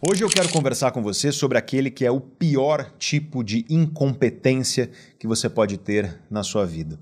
Hoje eu quero conversar com você sobre aquele que é o pior tipo de incompetência que você pode ter na sua vida.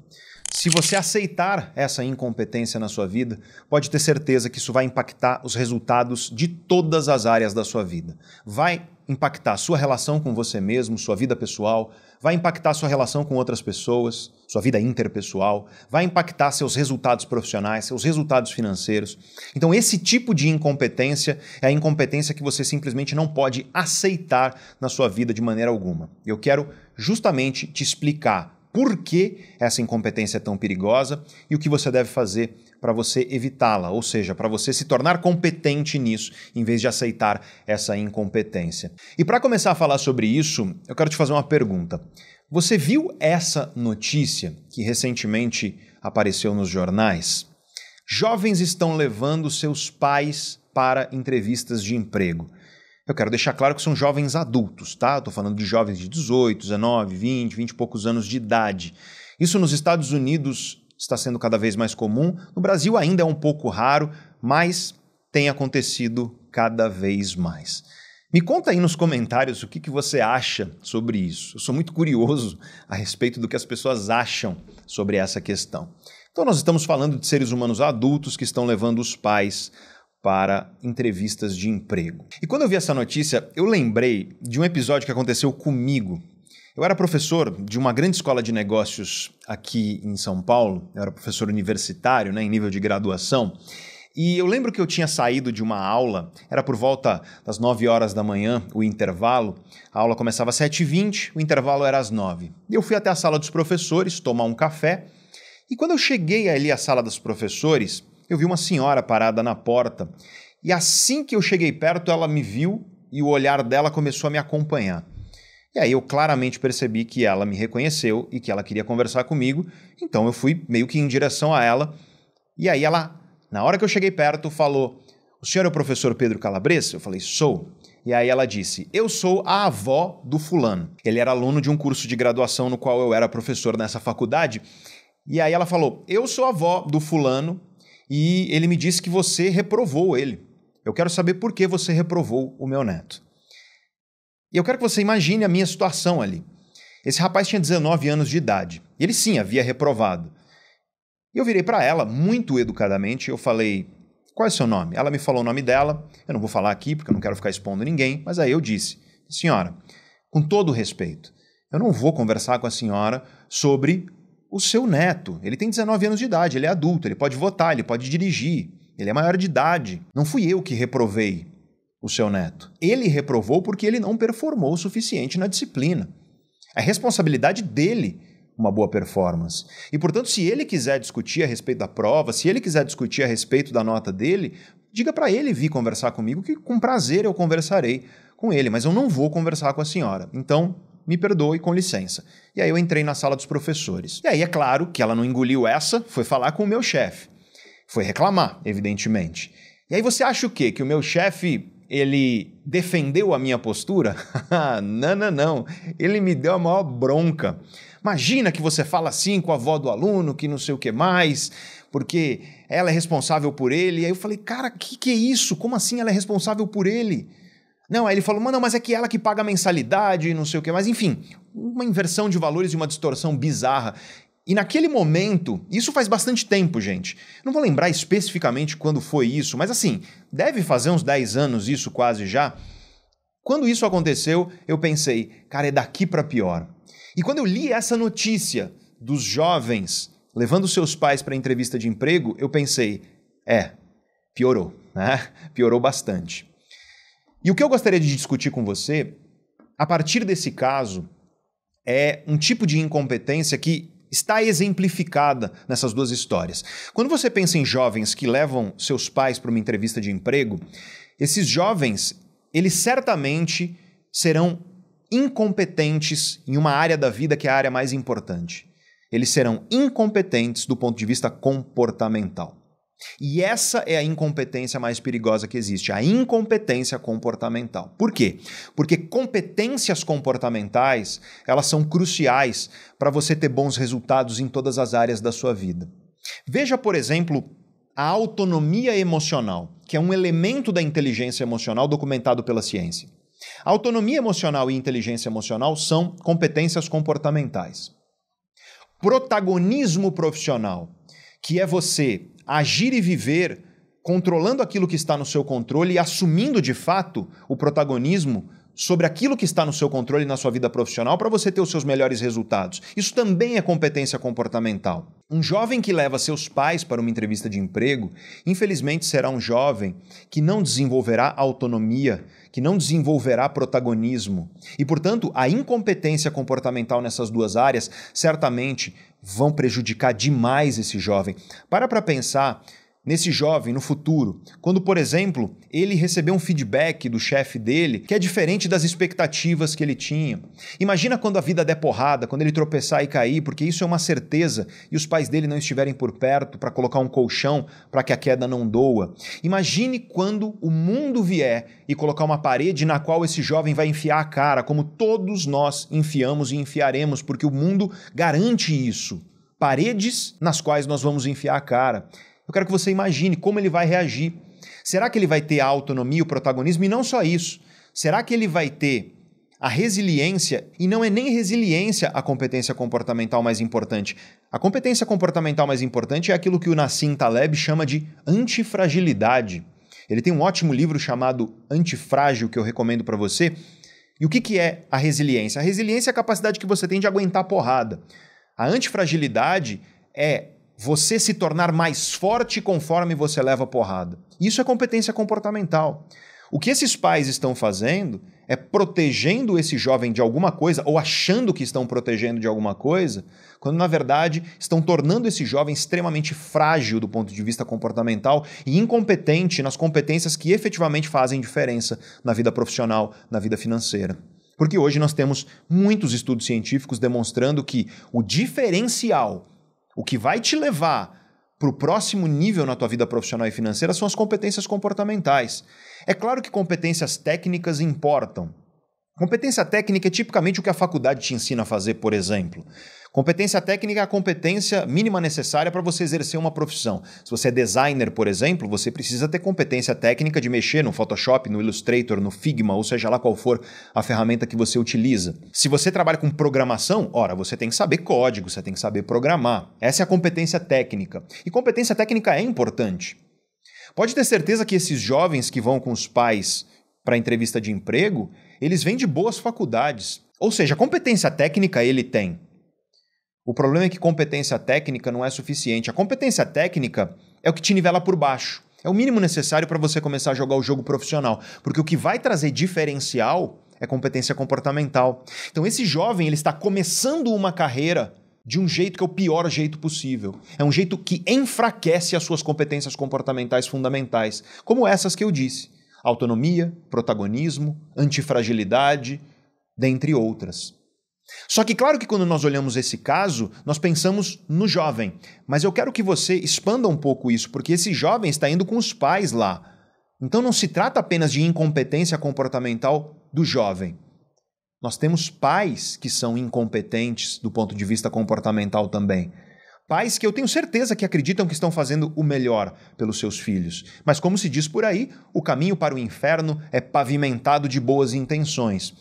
Se você aceitar essa incompetência na sua vida, pode ter certeza que isso vai impactar os resultados de todas as áreas da sua vida. Vai impactar sua relação com você mesmo, sua vida pessoal, vai impactar sua relação com outras pessoas, sua vida interpessoal, vai impactar seus resultados profissionais, seus resultados financeiros. Então, esse tipo de incompetência é a incompetência que você simplesmente não pode aceitar na sua vida de maneira alguma. Eu quero justamente te explicar por que essa incompetência é tão perigosa e o que você deve fazer para você evitá-la, ou seja, para você se tornar competente nisso, em vez de aceitar essa incompetência. E para começar a falar sobre isso, eu quero te fazer uma pergunta. Você viu essa notícia que recentemente apareceu nos jornais? Jovens estão levando seus pais para entrevistas de emprego. Eu quero deixar claro que são jovens adultos, tá? Estou falando de jovens de 18, 19, 20, 20 e poucos anos de idade. Isso nos Estados Unidos está sendo cada vez mais comum, no Brasil ainda é um pouco raro, mas tem acontecido cada vez mais. Me conta aí nos comentários o que, que você acha sobre isso. Eu sou muito curioso a respeito do que as pessoas acham sobre essa questão. Então, nós estamos falando de seres humanos adultos que estão levando os pais para entrevistas de emprego. E quando eu vi essa notícia, eu lembrei de um episódio que aconteceu comigo. Eu era professor de uma grande escola de negócios aqui em São Paulo, eu era professor universitário, né, em nível de graduação. E eu lembro que eu tinha saído de uma aula, era por volta das 9 horas da manhã, o intervalo. A aula começava às 7h20, o intervalo era às 9 E eu fui até a sala dos professores tomar um café. E quando eu cheguei ali à sala dos professores, eu vi uma senhora parada na porta. E assim que eu cheguei perto, ela me viu e o olhar dela começou a me acompanhar. E aí eu claramente percebi que ela me reconheceu e que ela queria conversar comigo, então eu fui meio que em direção a ela. E aí ela, na hora que eu cheguei perto, falou: O senhor é o professor Pedro Calabres? Eu falei: Sou. E aí ela disse: Eu sou a avó do fulano. Ele era aluno de um curso de graduação no qual eu era professor nessa faculdade. E aí ela falou: Eu sou a avó do fulano e ele me disse que você reprovou ele. Eu quero saber por que você reprovou o meu neto. E eu quero que você imagine a minha situação ali. Esse rapaz tinha 19 anos de idade. E ele sim havia reprovado. E eu virei para ela muito educadamente. Eu falei: Qual é seu nome? Ela me falou o nome dela. Eu não vou falar aqui porque eu não quero ficar expondo ninguém. Mas aí eu disse: Senhora, com todo respeito, eu não vou conversar com a senhora sobre o seu neto. Ele tem 19 anos de idade, ele é adulto, ele pode votar, ele pode dirigir, ele é maior de idade. Não fui eu que reprovei o seu neto. Ele reprovou porque ele não performou o suficiente na disciplina. É responsabilidade dele uma boa performance. E, portanto, se ele quiser discutir a respeito da prova, se ele quiser discutir a respeito da nota dele, diga para ele vir conversar comigo, que com prazer eu conversarei com ele, mas eu não vou conversar com a senhora. Então, me perdoe, com licença. E aí eu entrei na sala dos professores. E aí é claro que ela não engoliu essa, foi falar com o meu chefe. Foi reclamar, evidentemente. E aí você acha o quê? Que o meu chefe ele defendeu a minha postura? não, não, não. Ele me deu a maior bronca. Imagina que você fala assim com a avó do aluno, que não sei o que mais, porque ela é responsável por ele. E aí eu falei, cara, que que é isso? Como assim ela é responsável por ele? Não, aí ele falou, mano, mas é que ela que paga a mensalidade, não sei o que, Mas enfim, uma inversão de valores e uma distorção bizarra. E naquele momento, isso faz bastante tempo, gente. Não vou lembrar especificamente quando foi isso, mas assim, deve fazer uns 10 anos isso quase já. Quando isso aconteceu, eu pensei, cara, é daqui para pior. E quando eu li essa notícia dos jovens levando seus pais para entrevista de emprego, eu pensei, é, piorou, né? Piorou bastante. E o que eu gostaria de discutir com você, a partir desse caso, é um tipo de incompetência que está exemplificada nessas duas histórias. Quando você pensa em jovens que levam seus pais para uma entrevista de emprego, esses jovens, eles certamente serão incompetentes em uma área da vida que é a área mais importante. Eles serão incompetentes do ponto de vista comportamental. E essa é a incompetência mais perigosa que existe, a incompetência comportamental. Por quê? Porque competências comportamentais, elas são cruciais para você ter bons resultados em todas as áreas da sua vida. Veja, por exemplo, a autonomia emocional, que é um elemento da inteligência emocional documentado pela ciência. autonomia emocional e inteligência emocional são competências comportamentais. Protagonismo profissional, que é você agir e viver controlando aquilo que está no seu controle e assumindo de fato o protagonismo sobre aquilo que está no seu controle na sua vida profissional para você ter os seus melhores resultados. Isso também é competência comportamental. Um jovem que leva seus pais para uma entrevista de emprego, infelizmente será um jovem que não desenvolverá autonomia, que não desenvolverá protagonismo. E, portanto, a incompetência comportamental nessas duas áreas certamente vão prejudicar demais esse jovem. Para para pensar nesse jovem no futuro, quando, por exemplo, ele receber um feedback do chefe dele que é diferente das expectativas que ele tinha. Imagina quando a vida der porrada, quando ele tropeçar e cair, porque isso é uma certeza e os pais dele não estiverem por perto para colocar um colchão para que a queda não doa. Imagine quando o mundo vier e colocar uma parede na qual esse jovem vai enfiar a cara, como todos nós enfiamos e enfiaremos, porque o mundo garante isso. Paredes nas quais nós vamos enfiar a cara. Eu quero que você imagine como ele vai reagir. Será que ele vai ter a autonomia, o protagonismo? E não só isso. Será que ele vai ter a resiliência? E não é nem resiliência a competência comportamental mais importante. A competência comportamental mais importante é aquilo que o Nassim Taleb chama de antifragilidade. Ele tem um ótimo livro chamado Antifrágil que eu recomendo para você. E o que, que é a resiliência? A resiliência é a capacidade que você tem de aguentar a porrada. A antifragilidade é você se tornar mais forte conforme você leva porrada. Isso é competência comportamental. O que esses pais estão fazendo é protegendo esse jovem de alguma coisa, ou achando que estão protegendo de alguma coisa, quando na verdade estão tornando esse jovem extremamente frágil do ponto de vista comportamental e incompetente nas competências que efetivamente fazem diferença na vida profissional, na vida financeira. Porque hoje nós temos muitos estudos científicos demonstrando que o diferencial o que vai te levar para o próximo nível na tua vida profissional e financeira são as competências comportamentais. É claro que competências técnicas importam. Competência técnica é tipicamente o que a faculdade te ensina a fazer, por exemplo. Competência técnica é a competência mínima necessária para você exercer uma profissão. Se você é designer, por exemplo, você precisa ter competência técnica de mexer no Photoshop, no Illustrator, no Figma, ou seja lá qual for a ferramenta que você utiliza. Se você trabalha com programação, ora, você tem que saber código, você tem que saber programar. Essa é a competência técnica. E competência técnica é importante. Pode ter certeza que esses jovens que vão com os pais para entrevista de emprego, eles vêm de boas faculdades. Ou seja, competência técnica ele tem. O problema é que competência técnica não é suficiente. A competência técnica é o que te nivela por baixo. É o mínimo necessário para você começar a jogar o jogo profissional, porque o que vai trazer diferencial é competência comportamental. Então esse jovem, ele está começando uma carreira de um jeito que é o pior jeito possível. É um jeito que enfraquece as suas competências comportamentais fundamentais, como essas que eu disse: autonomia, protagonismo, antifragilidade, dentre outras. Só que, claro que quando nós olhamos esse caso, nós pensamos no jovem. Mas eu quero que você expanda um pouco isso, porque esse jovem está indo com os pais lá. Então não se trata apenas de incompetência comportamental do jovem. Nós temos pais que são incompetentes do ponto de vista comportamental também. Pais que eu tenho certeza que acreditam que estão fazendo o melhor pelos seus filhos. Mas, como se diz por aí, o caminho para o inferno é pavimentado de boas intenções.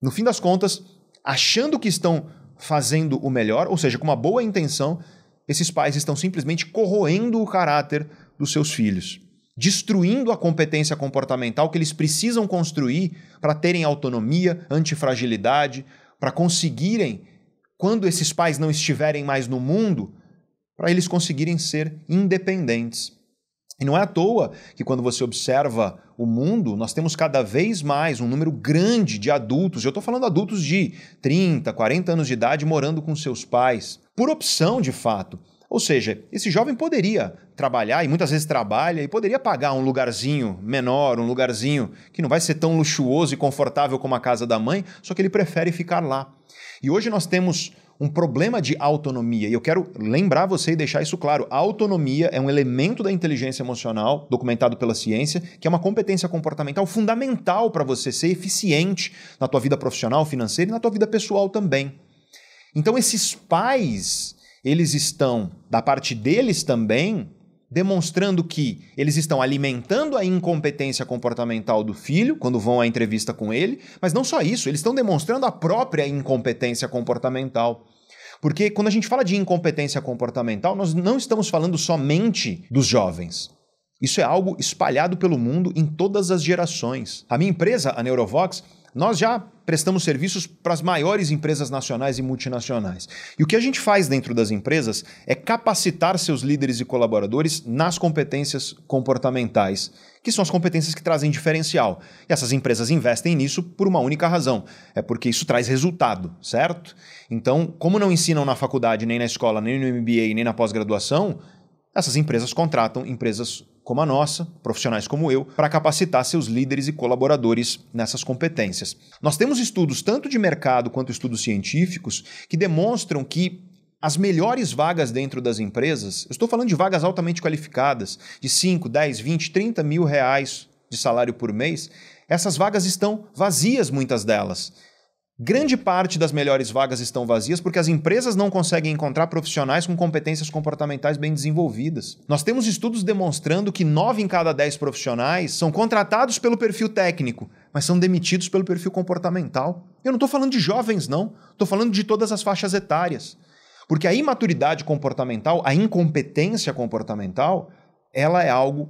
No fim das contas, achando que estão fazendo o melhor, ou seja, com uma boa intenção, esses pais estão simplesmente corroendo o caráter dos seus filhos, destruindo a competência comportamental que eles precisam construir para terem autonomia, antifragilidade, para conseguirem, quando esses pais não estiverem mais no mundo, para eles conseguirem ser independentes. E não é à toa que, quando você observa o mundo, nós temos cada vez mais um número grande de adultos, eu estou falando adultos de 30, 40 anos de idade, morando com seus pais, por opção de fato. Ou seja, esse jovem poderia trabalhar, e muitas vezes trabalha, e poderia pagar um lugarzinho menor, um lugarzinho que não vai ser tão luxuoso e confortável como a casa da mãe, só que ele prefere ficar lá. E hoje nós temos um problema de autonomia. E eu quero lembrar você e deixar isso claro. A autonomia é um elemento da inteligência emocional, documentado pela ciência, que é uma competência comportamental fundamental para você ser eficiente na tua vida profissional, financeira e na tua vida pessoal também. Então esses pais, eles estão, da parte deles também, demonstrando que eles estão alimentando a incompetência comportamental do filho quando vão à entrevista com ele, mas não só isso, eles estão demonstrando a própria incompetência comportamental. Porque quando a gente fala de incompetência comportamental, nós não estamos falando somente dos jovens. Isso é algo espalhado pelo mundo em todas as gerações. A minha empresa, a Neurovox, nós já prestamos serviços para as maiores empresas nacionais e multinacionais. E o que a gente faz dentro das empresas é capacitar seus líderes e colaboradores nas competências comportamentais, que são as competências que trazem diferencial. E essas empresas investem nisso por uma única razão: é porque isso traz resultado, certo? Então, como não ensinam na faculdade, nem na escola, nem no MBA, nem na pós-graduação, essas empresas contratam empresas como a nossa, profissionais como eu, para capacitar seus líderes e colaboradores nessas competências. Nós temos estudos tanto de mercado quanto estudos científicos que demonstram que as melhores vagas dentro das empresas, eu estou falando de vagas altamente qualificadas, de 5, 10, 20, 30 mil reais de salário por mês, essas vagas estão vazias, muitas delas. Grande parte das melhores vagas estão vazias porque as empresas não conseguem encontrar profissionais com competências comportamentais bem desenvolvidas. Nós temos estudos demonstrando que 9 em cada 10 profissionais são contratados pelo perfil técnico, mas são demitidos pelo perfil comportamental. Eu não estou falando de jovens, não. Estou falando de todas as faixas etárias. Porque a imaturidade comportamental, a incompetência comportamental, ela é algo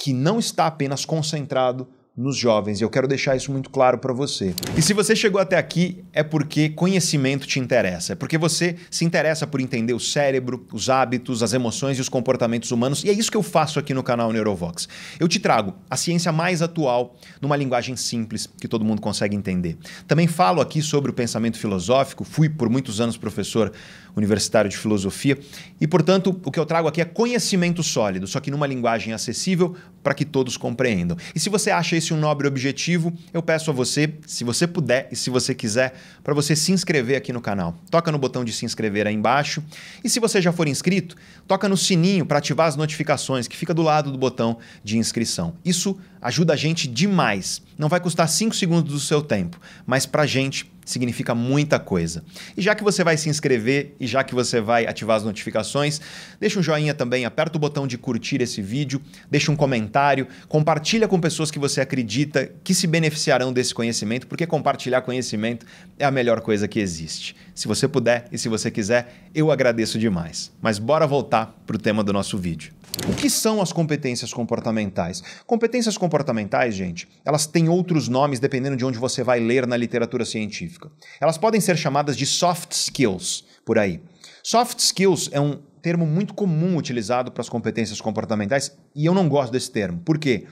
que não está apenas concentrado nos jovens. E eu quero deixar isso muito claro para você. E se você chegou até aqui, é porque conhecimento te interessa. É porque você se interessa por entender o cérebro, os hábitos, as emoções e os comportamentos humanos. E é isso que eu faço aqui no canal Neurovox. Eu te trago a ciência mais atual, numa linguagem simples que todo mundo consegue entender. Também falo aqui sobre o pensamento filosófico. Fui por muitos anos professor universitário de filosofia. E, portanto, o que eu trago aqui é conhecimento sólido, só que numa linguagem acessível para que todos compreendam. E se você acha esse um nobre objetivo, eu peço a você, se você puder e se você quiser, para você se inscrever aqui no canal. Toca no botão de se inscrever aí embaixo. E se você já for inscrito, toca no sininho para ativar as notificações que fica do lado do botão de inscrição. Isso ajuda a gente demais. Não vai custar 5 segundos do seu tempo, mas para a gente significa muita coisa. E já que você vai se inscrever e já que você vai ativar as notificações, deixa um joinha também, aperta o botão de curtir esse vídeo, deixa um comentário, compartilha com pessoas que você acredita que se beneficiarão desse conhecimento, porque compartilhar conhecimento é a melhor coisa que existe. Se você puder e se você quiser, eu agradeço demais. Mas bora voltar para o tema do nosso vídeo. O que são as competências comportamentais? Competências comportamentais, gente, elas têm outros nomes dependendo de onde você vai ler na literatura científica. Elas podem ser chamadas de soft skills por aí. Soft skills é um termo muito comum utilizado para as competências comportamentais e eu não gosto desse termo. Por quê?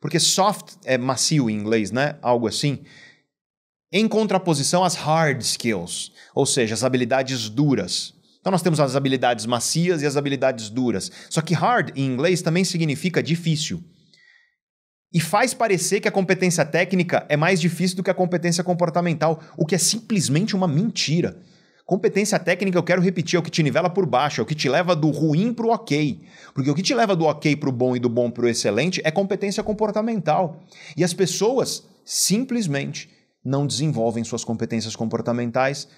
Porque soft é macio em inglês, né? Algo assim. Em contraposição às hard skills, ou seja, as habilidades duras. Então nós temos as habilidades macias e as habilidades duras. Só que hard em inglês também significa difícil. E faz parecer que a competência técnica é mais difícil do que a competência comportamental, o que é simplesmente uma mentira. Competência técnica, eu quero repetir, é o que te nivela por baixo, é o que te leva do ruim para o ok. Porque o que te leva do ok para o bom e do bom para o excelente é competência comportamental. E as pessoas simplesmente não desenvolvem suas competências comportamentais,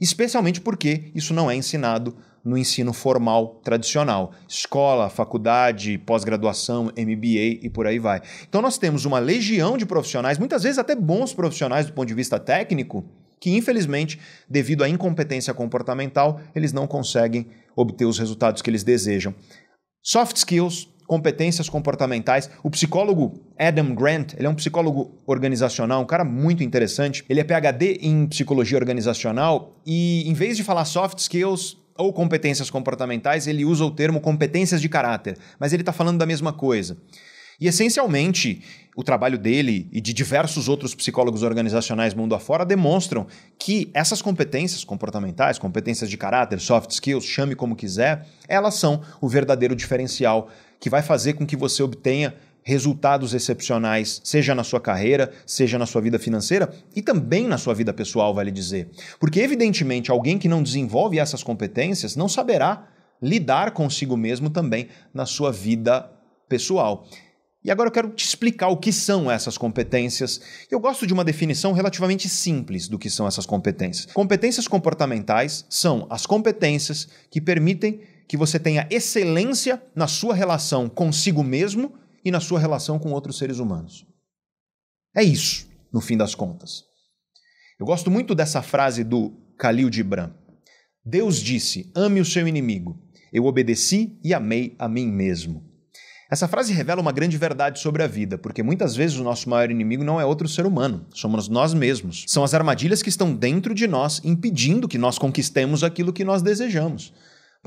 especialmente porque isso não é ensinado no ensino formal tradicional, escola, faculdade, pós-graduação, MBA e por aí vai. Então nós temos uma legião de profissionais, muitas vezes até bons profissionais do ponto de vista técnico, que infelizmente, devido à incompetência comportamental, eles não conseguem obter os resultados que eles desejam. Soft skills, competências comportamentais. O psicólogo Adam Grant, ele é um psicólogo organizacional, um cara muito interessante. Ele é PhD em psicologia organizacional e em vez de falar soft skills, ou competências comportamentais, ele usa o termo competências de caráter, mas ele está falando da mesma coisa. E essencialmente, o trabalho dele e de diversos outros psicólogos organizacionais mundo afora demonstram que essas competências comportamentais, competências de caráter, soft skills, chame como quiser, elas são o verdadeiro diferencial que vai fazer com que você obtenha resultados excepcionais, seja na sua carreira, seja na sua vida financeira e também na sua vida pessoal, vale dizer. Porque, evidentemente, alguém que não desenvolve essas competências não saberá lidar consigo mesmo também na sua vida pessoal. E agora eu quero te explicar o que são essas competências. Eu gosto de uma definição relativamente simples do que são essas competências. Competências comportamentais são as competências que permitem que você tenha excelência na sua relação consigo mesmo e na sua relação com outros seres humanos. É isso, no fim das contas. Eu gosto muito dessa frase do Khalil Gibran. Deus disse: ame o seu inimigo. Eu obedeci e amei a mim mesmo. Essa frase revela uma grande verdade sobre a vida, porque muitas vezes o nosso maior inimigo não é outro ser humano, somos nós mesmos. São as armadilhas que estão dentro de nós impedindo que nós conquistemos aquilo que nós desejamos.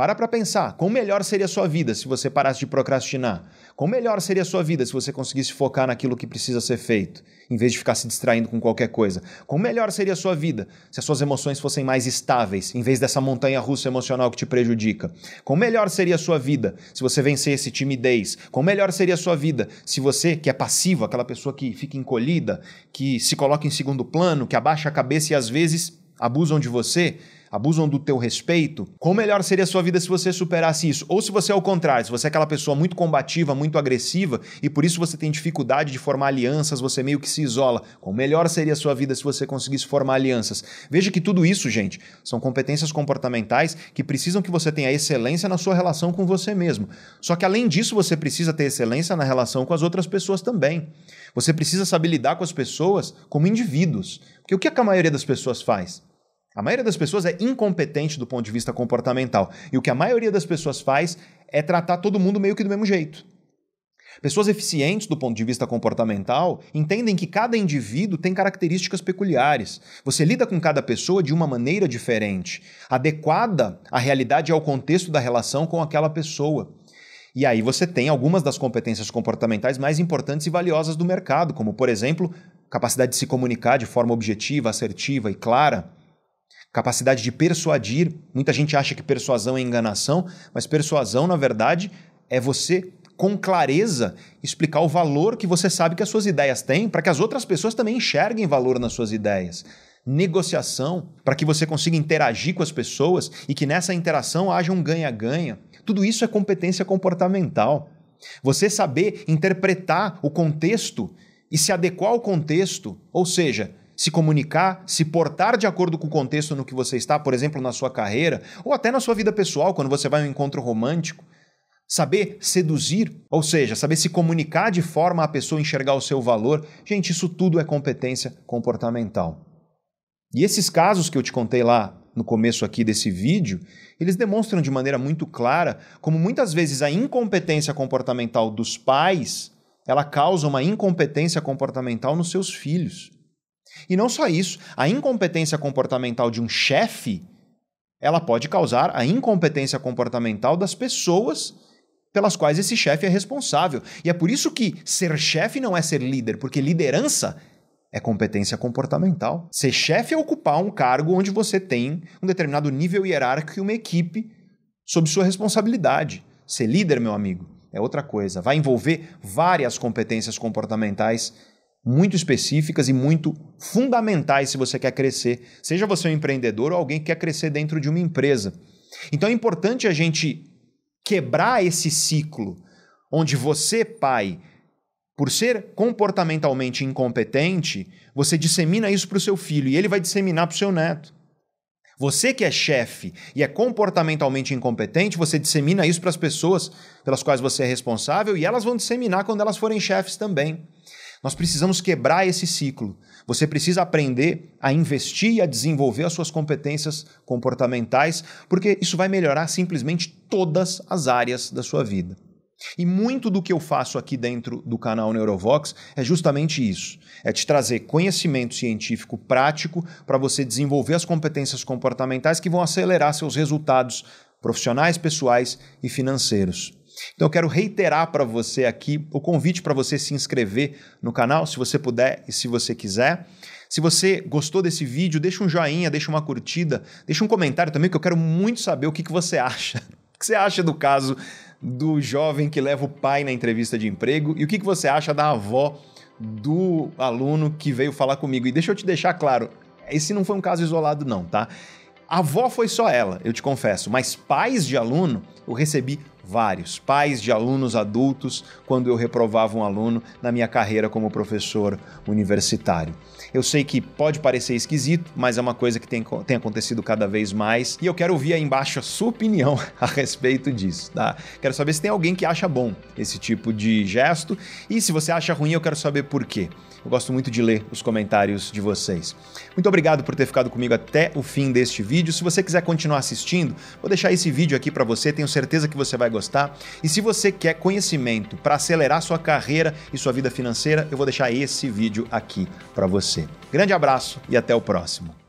Para para pensar, quão melhor seria a sua vida se você parasse de procrastinar? Quão melhor seria a sua vida se você conseguisse focar naquilo que precisa ser feito, em vez de ficar se distraindo com qualquer coisa? Quão melhor seria a sua vida se as suas emoções fossem mais estáveis, em vez dessa montanha russa emocional que te prejudica? Quão melhor seria a sua vida se você vencesse timidez? Quão melhor seria a sua vida se você, que é passivo, aquela pessoa que fica encolhida, que se coloca em segundo plano, que abaixa a cabeça e às vezes abusam de você, abusam do teu respeito, Como melhor seria a sua vida se você superasse isso? Ou se você é o contrário, se você é aquela pessoa muito combativa, muito agressiva e por isso você tem dificuldade de formar alianças, você meio que se isola, Como melhor seria a sua vida se você conseguisse formar alianças? Veja que tudo isso, gente, são competências comportamentais que precisam que você tenha excelência na sua relação com você mesmo. Só que além disso, você precisa ter excelência na relação com as outras pessoas também. Você precisa saber lidar com as pessoas como indivíduos, porque o que é a maioria das pessoas faz? A maioria das pessoas é incompetente do ponto de vista comportamental. E o que a maioria das pessoas faz é tratar todo mundo meio que do mesmo jeito. Pessoas eficientes do ponto de vista comportamental entendem que cada indivíduo tem características peculiares. Você lida com cada pessoa de uma maneira diferente, adequada à realidade e ao contexto da relação com aquela pessoa. E aí você tem algumas das competências comportamentais mais importantes e valiosas do mercado, como, por exemplo, capacidade de se comunicar de forma objetiva, assertiva e clara capacidade de persuadir. Muita gente acha que persuasão é enganação, mas persuasão, na verdade, é você com clareza explicar o valor que você sabe que as suas ideias têm, para que as outras pessoas também enxerguem valor nas suas ideias. Negociação, para que você consiga interagir com as pessoas e que nessa interação haja um ganha-ganha. Tudo isso é competência comportamental. Você saber interpretar o contexto e se adequar ao contexto, ou seja, se comunicar, se portar de acordo com o contexto no que você está, por exemplo, na sua carreira, ou até na sua vida pessoal, quando você vai a um encontro romântico. Saber seduzir, ou seja, saber se comunicar de forma a pessoa enxergar o seu valor. Gente, isso tudo é competência comportamental. E esses casos que eu te contei lá no começo aqui desse vídeo, eles demonstram de maneira muito clara como muitas vezes a incompetência comportamental dos pais, ela causa uma incompetência comportamental nos seus filhos. E não só isso, a incompetência comportamental de um chefe, ela pode causar a incompetência comportamental das pessoas pelas quais esse chefe é responsável. E é por isso que ser chefe não é ser líder, porque liderança é competência comportamental. Ser chefe é ocupar um cargo onde você tem um determinado nível hierárquico e uma equipe sob sua responsabilidade. Ser líder, meu amigo, é outra coisa. Vai envolver várias competências comportamentais muito específicas e muito fundamentais se você quer crescer. Seja você um empreendedor ou alguém que quer crescer dentro de uma empresa. Então é importante a gente quebrar esse ciclo onde você, pai, por ser comportamentalmente incompetente, você dissemina isso para o seu filho e ele vai disseminar para o seu neto. Você que é chefe e é comportamentalmente incompetente, você dissemina isso para as pessoas pelas quais você é responsável e elas vão disseminar quando elas forem chefes também. Nós precisamos quebrar esse ciclo. Você precisa aprender a investir e a desenvolver as suas competências comportamentais, porque isso vai melhorar simplesmente todas as áreas da sua vida. E muito do que eu faço aqui dentro do canal Neurovox é justamente isso: é te trazer conhecimento científico prático para você desenvolver as competências comportamentais que vão acelerar seus resultados profissionais, pessoais e financeiros. Então eu quero reiterar para você aqui o convite para você se inscrever no canal, se você puder e se você quiser. Se você gostou desse vídeo, deixa um joinha, deixa uma curtida, deixa um comentário também, que eu quero muito saber o que, que você acha. O que você acha do caso do jovem que leva o pai na entrevista de emprego e o que, que você acha da avó do aluno que veio falar comigo. E deixa eu te deixar claro, esse não foi um caso isolado não, tá? A avó foi só ela, eu te confesso, mas pais de aluno eu recebi vários, pais de alunos adultos, quando eu reprovava um aluno na minha carreira como professor universitário. Eu sei que pode parecer esquisito, mas é uma coisa que tem, tem acontecido cada vez mais e eu quero ouvir aí embaixo a sua opinião a respeito disso, tá? Quero saber se tem alguém que acha bom esse tipo de gesto e se você acha ruim, eu quero saber por quê. Eu gosto muito de ler os comentários de vocês. Muito obrigado por ter ficado comigo até o fim deste vídeo. Se você quiser continuar assistindo, vou deixar esse vídeo aqui para você, tenho certeza que você vai gostar. E se você quer conhecimento para acelerar sua carreira e sua vida financeira, eu vou deixar esse vídeo aqui para você. Grande abraço e até o próximo.